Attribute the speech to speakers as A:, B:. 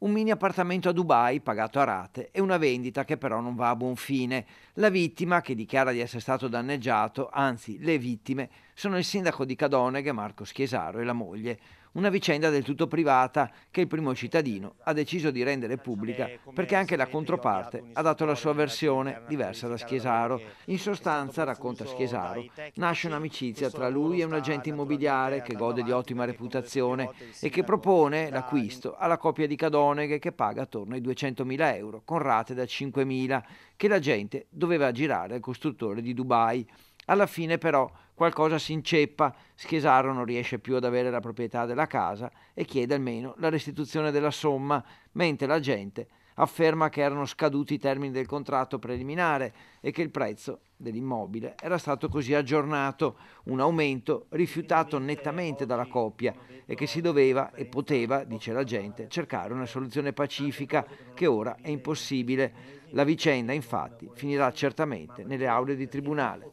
A: un mini appartamento a Dubai pagato a rate e una vendita che però non va a buon fine. La vittima, che dichiara di essere stato danneggiato, anzi le vittime, sono il sindaco di Cadoneghe Marco Schiesaro e la moglie una vicenda del tutto privata che il primo cittadino ha deciso di rendere pubblica perché anche la controparte ha dato la sua versione diversa da Schiesaro. In sostanza, racconta Schiesaro, nasce un'amicizia tra lui e un agente immobiliare che gode di ottima reputazione e che propone l'acquisto alla coppia di Cadoneghe che paga attorno ai 200.000 euro con rate da 5.000 che l'agente doveva girare al costruttore di Dubai. Alla fine però qualcosa si inceppa, Schesaro non riesce più ad avere la proprietà della casa e chiede almeno la restituzione della somma, mentre la gente afferma che erano scaduti i termini del contratto preliminare e che il prezzo dell'immobile era stato così aggiornato, un aumento rifiutato nettamente dalla coppia e che si doveva e poteva, dice la gente, cercare una soluzione pacifica che ora è impossibile. La vicenda infatti finirà certamente nelle aule di tribunale.